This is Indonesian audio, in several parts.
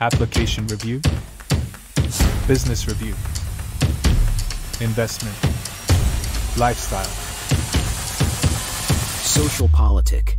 Application Review, Business Review, Investment, Lifestyle, Social Politic.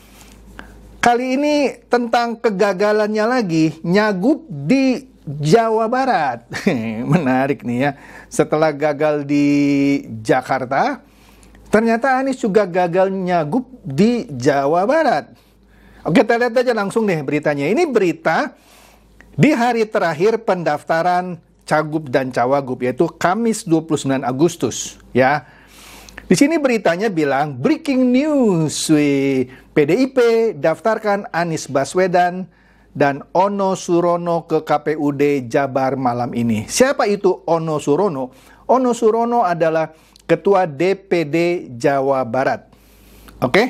Kali ini tentang kegagalannya lagi, Nyagup di Jawa Barat. Menarik nih ya. Setelah gagal di Jakarta, ternyata Anies juga gagal nyagup di Jawa Barat. Oke, kita lihat aja langsung deh beritanya. Ini berita di hari terakhir pendaftaran Cagup dan Cawagup, yaitu Kamis 29 Agustus. Ya, di sini beritanya bilang breaking news, wih. PDIP daftarkan Anies Baswedan dan Ono Surono ke KPUD Jabar malam ini. Siapa itu Ono Surono? Ono Surono adalah ketua DPD Jawa Barat. Oke?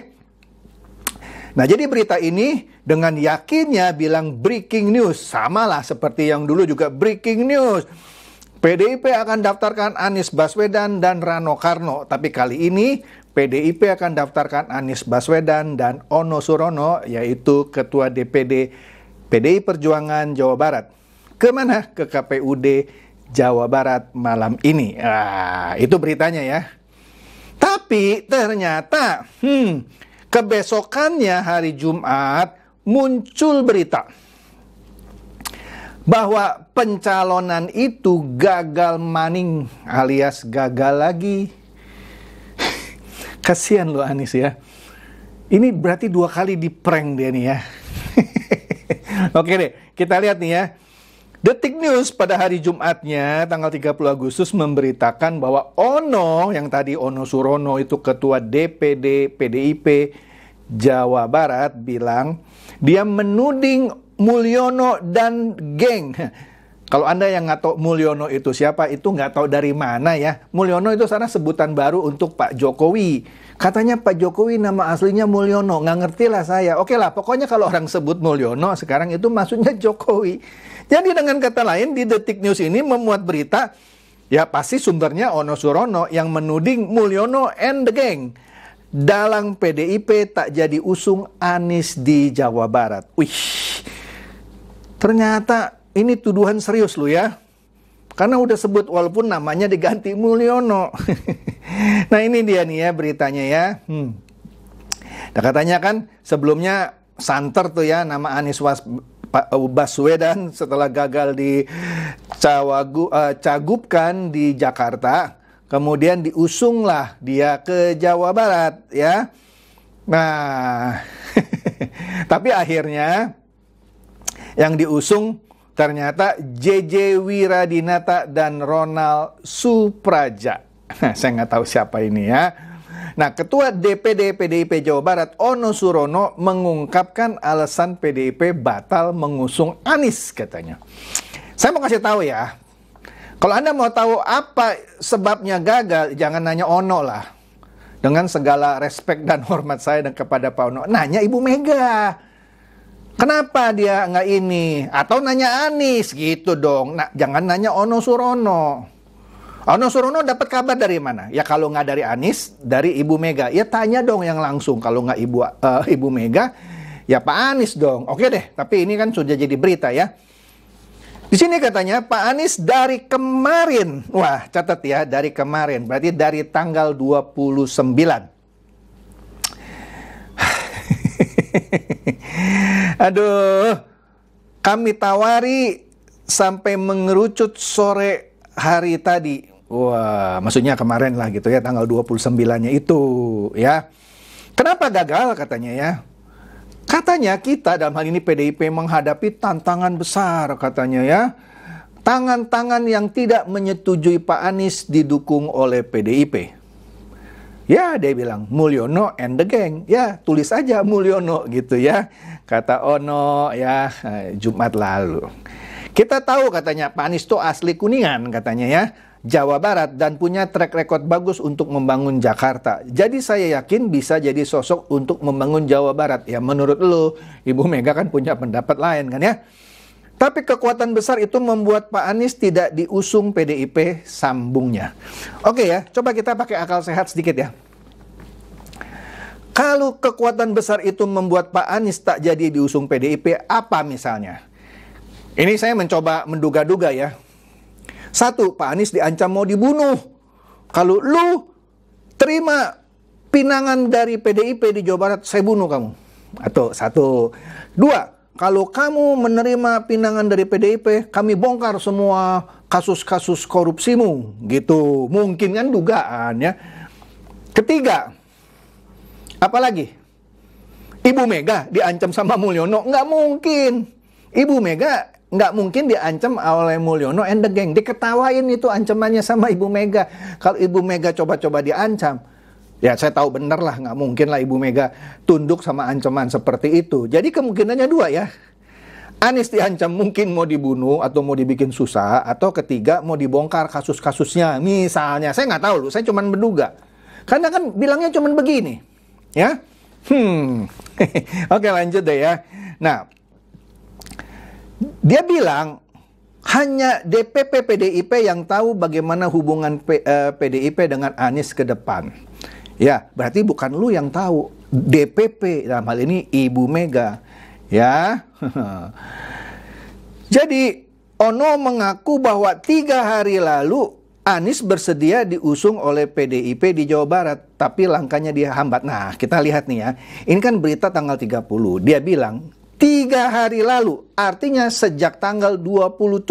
Nah, jadi berita ini dengan yakinnya bilang breaking news. Samalah seperti yang dulu juga breaking news PDIP akan daftarkan Anies Baswedan dan Rano Karno, tapi kali ini PDIP akan daftarkan Anies Baswedan dan Ono Surono, yaitu Ketua DPD PDI Perjuangan Jawa Barat. Kemana? Ke KPUD Jawa Barat malam ini. Ah, itu beritanya ya. Tapi ternyata, hmm, kebesokannya hari Jumat muncul berita bahwa pencalonan itu gagal maning alias gagal lagi. Kasihan lo Anies ya. Ini berarti dua kali di prank dia nih ya. Oke deh, kita lihat nih ya. Detik News pada hari Jumatnya tanggal 30 Agustus memberitakan bahwa Ono yang tadi Ono Surono itu ketua DPD PDIP Jawa Barat bilang dia menuding Mulyono dan geng. Kalau Anda yang nggak tahu Mulyono itu siapa, itu nggak tahu dari mana ya. Mulyono itu sana sebutan baru untuk Pak Jokowi. Katanya Pak Jokowi nama aslinya Mulyono, nggak ngerti lah saya. Oke lah, pokoknya kalau orang sebut Mulyono sekarang itu maksudnya Jokowi. Jadi dengan kata lain di Detik News ini memuat berita, ya pasti sumbernya Ono Surono yang menuding Mulyono and the gang. Dalang PDIP tak jadi usung Anis di Jawa Barat. Wih, Ternyata ini tuduhan serius lu ya. Karena udah sebut walaupun namanya diganti Mulyono. nah ini dia nih ya beritanya ya. Hmm. Nah katanya kan sebelumnya santer tuh ya nama Anies Was Baswedan setelah gagal di Cawagu, uh, Cagupkan di Jakarta. Kemudian diusunglah dia ke Jawa Barat ya. Nah, tapi akhirnya yang diusung ternyata JJ Wiradinata dan Ronald Supraja. Nah, saya nggak tahu siapa ini ya. Nah, Ketua DPD PDIP Jawa Barat Ono Surono mengungkapkan alasan PDIP batal mengusung Anies katanya. Saya mau kasih tahu ya. Kalau Anda mau tahu apa sebabnya gagal, jangan nanya Ono lah. Dengan segala respek dan hormat saya dan kepada Pak Ono, nanya Ibu Mega Kenapa dia nggak ini? Atau nanya Anis gitu dong. Nah, jangan nanya Ono Surono. Ono Surono dapat kabar dari mana? Ya kalau nggak dari Anis, dari Ibu Mega. Ya tanya dong yang langsung. Kalau nggak Ibu uh, Ibu Mega, ya Pak Anis dong. Oke deh. Tapi ini kan sudah jadi berita ya. Di sini katanya Pak Anies dari kemarin. Wah, catat ya, dari kemarin. Berarti dari tanggal 29. Aduh, kami tawari sampai mengerucut sore hari tadi. Wah, maksudnya kemarin lah gitu ya, tanggal 29-nya itu ya. Kenapa gagal katanya ya? Katanya kita dalam hal ini PDIP menghadapi tantangan besar katanya ya. Tangan-tangan yang tidak menyetujui Pak Anies didukung oleh PDIP. Ya, dia bilang Mulyono and the gang. Ya, tulis aja Mulyono gitu ya. Kata Ono ya eh, Jumat lalu. Kita tahu katanya Pak Anies itu asli Kuningan katanya ya. Jawa Barat dan punya track record bagus untuk membangun Jakarta. Jadi saya yakin bisa jadi sosok untuk membangun Jawa Barat. Ya menurut lo, Ibu Mega kan punya pendapat lain kan ya. Tapi kekuatan besar itu membuat Pak Anies tidak diusung PDIP sambungnya. Oke ya, coba kita pakai akal sehat sedikit ya. Kalau kekuatan besar itu membuat Pak Anies tak jadi diusung PDIP, apa misalnya? Ini saya mencoba menduga-duga ya. Satu, Pak Anies diancam mau dibunuh. Kalau lu terima pinangan dari PDIP di Jawa Barat, saya bunuh kamu. Atau satu. Dua, kalau kamu menerima pinangan dari PDIP, kami bongkar semua kasus-kasus korupsimu. Gitu, mungkin kan dugaan ya. Ketiga, apalagi? Ibu Mega diancam sama Mulyono, nggak mungkin. Ibu Mega nggak mungkin diancam oleh Mulyono and the gang. Diketawain itu ancamannya sama Ibu Mega. Kalau Ibu Mega coba-coba diancam, Ya saya tahu benar lah, nggak mungkin lah Ibu Mega tunduk sama ancaman seperti itu. Jadi kemungkinannya dua ya. Anies diancam mungkin mau dibunuh atau mau dibikin susah atau ketiga mau dibongkar kasus-kasusnya misalnya saya nggak tahu loh, saya cuma menduga karena kan bilangnya cuma begini ya hmm oke lanjut deh ya nah dia bilang hanya DPP PDIP yang tahu bagaimana hubungan PDIP eh, dengan Anies ke depan Ya, berarti bukan lu yang tahu. DPP dalam hal ini Ibu Mega. Ya. Jadi Ono mengaku bahwa tiga hari lalu Anies bersedia diusung oleh PDIP di Jawa Barat, tapi langkahnya dihambat. Nah, kita lihat nih ya. Ini kan berita tanggal 30. Dia bilang, tiga hari lalu, artinya sejak tanggal 27.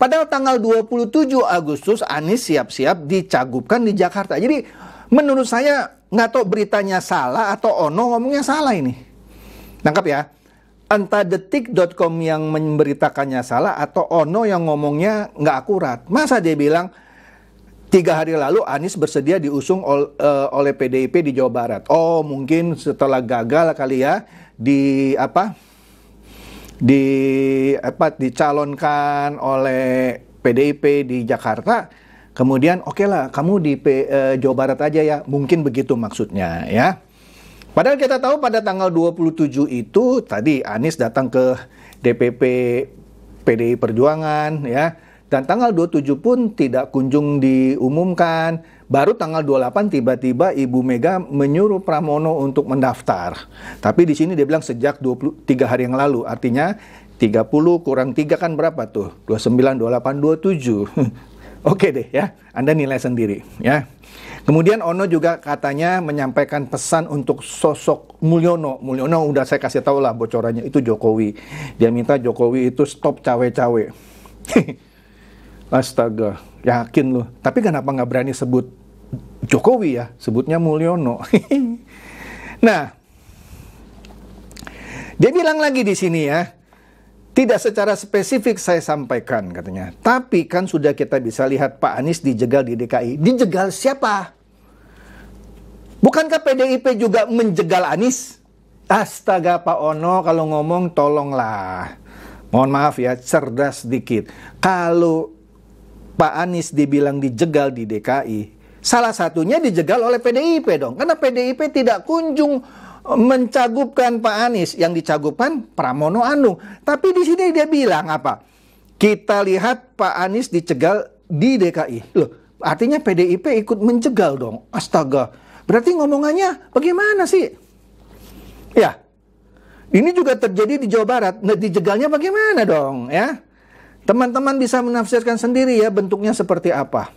Padahal tanggal 27 Agustus, Anies siap-siap dicagupkan di Jakarta. Jadi, Menurut saya nggak tahu beritanya salah atau Ono ngomongnya salah ini. Nangkap ya? Entah detik.com yang memberitakannya salah atau Ono yang ngomongnya nggak akurat. Masa dia bilang tiga hari lalu Anies bersedia diusung ol, uh, oleh PDIP di Jawa Barat. Oh mungkin setelah gagal kali ya di apa? di apa dicalonkan oleh PDIP di Jakarta Kemudian oke okay lah kamu di P, uh, Jawa Barat aja ya, mungkin begitu maksudnya ya. Padahal kita tahu pada tanggal 27 itu tadi Anies datang ke DPP PDI Perjuangan ya. Dan tanggal 27 pun tidak kunjung diumumkan. Baru tanggal 28 tiba-tiba Ibu Mega menyuruh Pramono untuk mendaftar. Tapi di sini dia bilang sejak 23 hari yang lalu. Artinya 30 kurang 3 kan berapa tuh? 29, 28, 27. Oke deh ya, Anda nilai sendiri ya. Kemudian Ono juga katanya menyampaikan pesan untuk sosok Mulyono. Mulyono udah saya kasih tau lah bocorannya itu Jokowi. Dia minta Jokowi itu stop cawe-cawe. Astaga, yakin loh. Tapi kenapa nggak berani sebut Jokowi ya? Sebutnya Mulyono. nah, dia bilang lagi di sini ya, tidak secara spesifik saya sampaikan katanya. Tapi kan sudah kita bisa lihat Pak Anies dijegal di DKI. Dijegal siapa? Bukankah PDIP juga menjegal Anies? Astaga Pak Ono kalau ngomong tolonglah. Mohon maaf ya, cerdas sedikit. Kalau Pak Anies dibilang dijegal di DKI, salah satunya dijegal oleh PDIP dong. Karena PDIP tidak kunjung mencagupkan Pak Anies yang dicagupkan Pramono Anung. Tapi di sini dia bilang apa? Kita lihat Pak Anies dicegal di DKI. Loh, artinya PDIP ikut mencegal dong. Astaga. Berarti ngomongannya bagaimana sih? Ya. Ini juga terjadi di Jawa Barat. Nah, dijegalnya bagaimana dong, ya? Teman-teman bisa menafsirkan sendiri ya bentuknya seperti apa.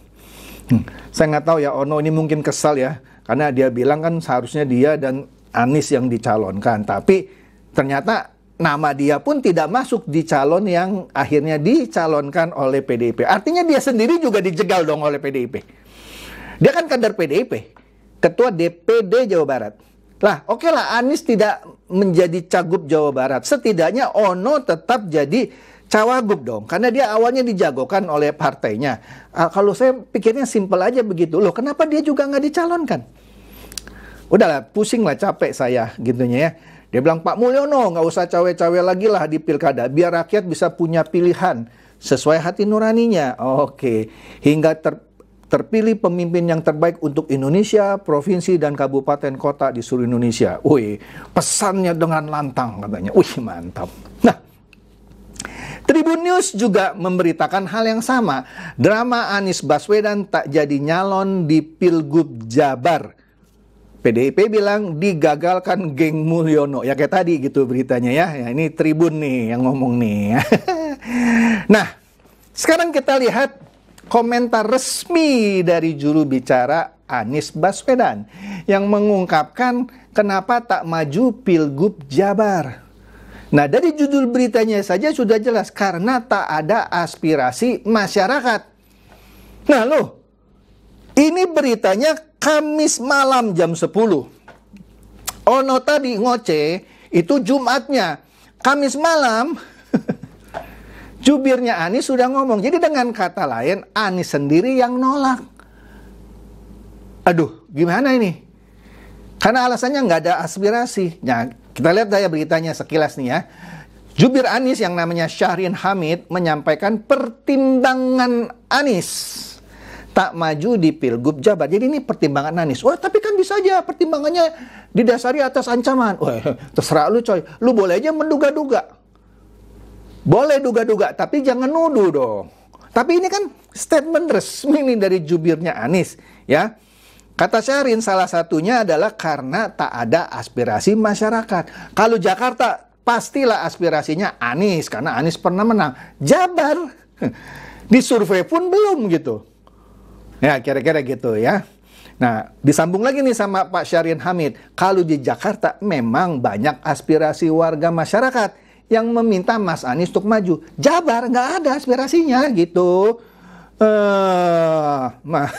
Hmm. Saya nggak tahu ya Ono ini mungkin kesal ya karena dia bilang kan seharusnya dia dan Anies yang dicalonkan, tapi ternyata nama dia pun tidak masuk di calon yang akhirnya dicalonkan oleh PDIP. Artinya dia sendiri juga dijegal dong oleh PDIP. Dia kan kader PDIP, ketua DPD Jawa Barat. Lah, oke okay lah Anies tidak menjadi cagup Jawa Barat. Setidaknya Ono tetap jadi cawagup dong. Karena dia awalnya dijagokan oleh partainya. Ah, kalau saya pikirnya simpel aja begitu. Loh, kenapa dia juga nggak dicalonkan? udahlah pusing lah capek saya gitunya ya. Dia bilang Pak Mulyono nggak usah cawe-cawe lagi lah di pilkada biar rakyat bisa punya pilihan sesuai hati nuraninya. Oke, hingga ter, terpilih pemimpin yang terbaik untuk Indonesia, provinsi dan kabupaten kota di seluruh Indonesia. Wih, pesannya dengan lantang katanya. Wih, mantap. Nah, Tribun News juga memberitakan hal yang sama. Drama Anies Baswedan tak jadi nyalon di Pilgub Jabar PDIP bilang digagalkan geng Mulyono ya kayak tadi gitu beritanya ya, ya ini Tribun nih yang ngomong nih nah sekarang kita lihat komentar resmi dari juru bicara Anies Baswedan yang mengungkapkan kenapa tak maju Pilgub Jabar. Nah, dari judul beritanya saja sudah jelas karena tak ada aspirasi masyarakat. Nah, loh, ini beritanya Kamis malam jam 10. Ono tadi ngoce itu Jumatnya. Kamis malam jubirnya Anis sudah ngomong. Jadi dengan kata lain Anis sendiri yang nolak. Aduh, gimana ini? Karena alasannya nggak ada aspirasi. Nah, kita lihat daya beritanya sekilas nih ya. Jubir Anis yang namanya Syahrin Hamid menyampaikan pertimbangan Anis tak maju di Pilgub Jabar. Jadi ini pertimbangan Anies. Wah, tapi kan bisa aja pertimbangannya didasari atas ancaman. Wah, terserah lu coy. Lu boleh aja menduga-duga. Boleh duga-duga, tapi jangan nuduh dong. Tapi ini kan statement resmi nih dari jubirnya Anies, ya. Kata Syahrin salah satunya adalah karena tak ada aspirasi masyarakat. Kalau Jakarta pastilah aspirasinya Anies karena Anies pernah menang. Jabar di survei pun belum gitu. Ya, kira-kira gitu ya. Nah, disambung lagi nih sama Pak Syarian Hamid. Kalau di Jakarta memang banyak aspirasi warga masyarakat yang meminta Mas Anies untuk maju. Jabar nggak ada aspirasinya gitu. Uh, ma-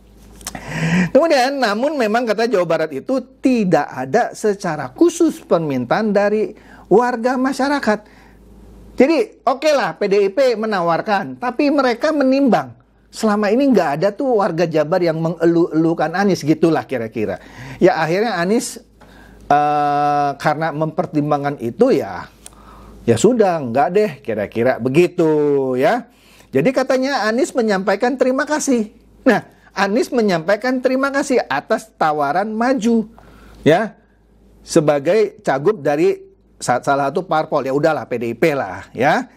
Kemudian, namun memang kata Jawa Barat itu tidak ada secara khusus permintaan dari warga masyarakat. Jadi, oke okay lah PDIP menawarkan, tapi mereka menimbang selama ini nggak ada tuh warga Jabar yang mengeluh-elukan Anies gitulah kira-kira. Ya akhirnya Anies uh, karena mempertimbangkan itu ya ya sudah nggak deh kira-kira begitu ya. Jadi katanya Anies menyampaikan terima kasih. Nah, Anies menyampaikan terima kasih atas tawaran maju ya sebagai cagup dari salah satu parpol ya udahlah PDIP lah ya.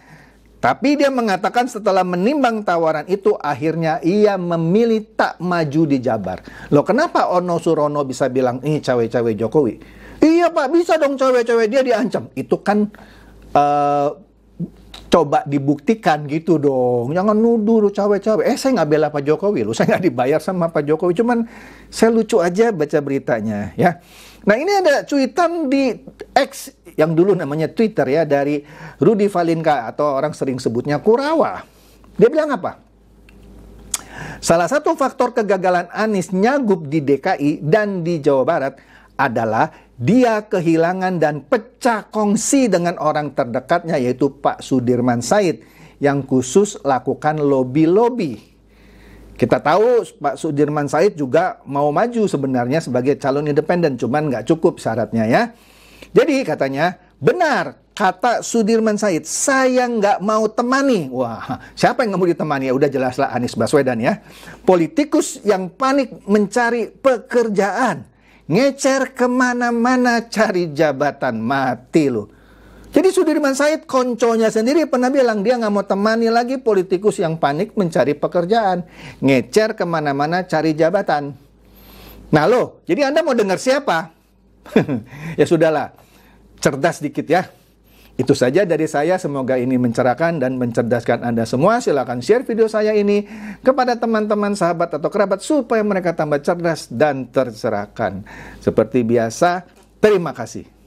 Tapi dia mengatakan setelah menimbang tawaran itu akhirnya ia memilih tak maju di Jabar. Loh kenapa Ono Surono bisa bilang ini cawe-cawe Jokowi? Iya Pak bisa dong cawe-cawe dia diancam. Itu kan uh, coba dibuktikan gitu dong. Jangan nuduh lu cawe-cawe. Eh saya nggak bela Pak Jokowi lu, saya nggak dibayar sama Pak Jokowi. Cuman saya lucu aja baca beritanya ya. Nah ini ada cuitan di X yang dulu namanya Twitter ya dari Rudy Valinka atau orang sering sebutnya Kurawa. Dia bilang apa? Salah satu faktor kegagalan Anies nyagup di DKI dan di Jawa Barat adalah dia kehilangan dan pecah kongsi dengan orang terdekatnya yaitu Pak Sudirman Said yang khusus lakukan lobi-lobi. Kita tahu Pak Sudirman Said juga mau maju sebenarnya sebagai calon independen, cuman nggak cukup syaratnya ya. Jadi katanya, benar kata Sudirman Said, saya nggak mau temani. Wah, siapa yang nggak mau ditemani? Ya udah jelaslah Anies Baswedan ya. Politikus yang panik mencari pekerjaan. Ngecer kemana-mana cari jabatan mati loh. Jadi Sudirman Said konconya sendiri pernah bilang dia nggak mau temani lagi politikus yang panik mencari pekerjaan. Ngecer kemana-mana cari jabatan. Nah lo jadi Anda mau dengar siapa? ya sudahlah, cerdas dikit ya. Itu saja dari saya, semoga ini mencerahkan dan mencerdaskan Anda semua. Silahkan share video saya ini kepada teman-teman, sahabat, atau kerabat supaya mereka tambah cerdas dan tercerahkan. Seperti biasa, terima kasih.